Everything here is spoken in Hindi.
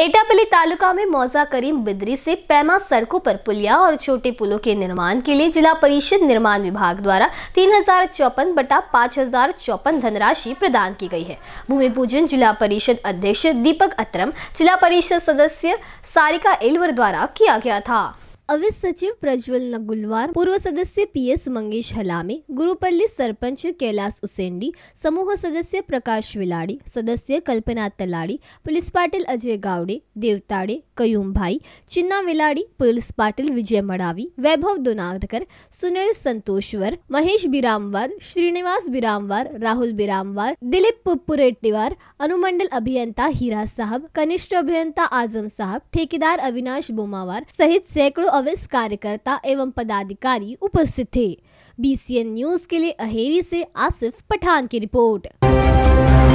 एटापली तालुका में मौजा करीम बिदरी से पैमा सड़कों पर पुलिया और छोटे पुलों के निर्माण के लिए जिला परिषद निर्माण विभाग द्वारा तीन हजार चौपन बटा पाँच हजार चौपन धनराशि प्रदान की गई है भूमि पूजन जिला परिषद अध्यक्ष दीपक अत्रम जिला परिषद सदस्य सारिका एलवर द्वारा किया गया था अविस सचिव प्रज्वल नगुलवार पूर्व सदस्य पीएस मंगेश हलामे गुरुपल्ली सरपंच कैलाश उसेंडी समूह सदस्य प्रकाश विलाड़ी सदस्य कल्पना तलाड़ी पुलिस पाटिल अजय गावड़े देवताड़े कयूम भाई चिन्ना विलाड़ी पुलिस पाटिल विजय मड़ावी वैभव दोनागरकर सुनील संतोषवर महेश बिरामवार श्रीनिवास बिरामवार राहुल बिरामवार दिलीप पुपुरेट्टीवार अनुमंडल अभियंता हीरा साहब कनिष्ठ अभियंता आजम साहब ठेकेदार अविनाश बोमावार सहित सैकड़ों अविस कार्यकर्ता एवं पदाधिकारी उपस्थित थे बीसीएन न्यूज के लिए अहेरी से आसिफ पठान की रिपोर्ट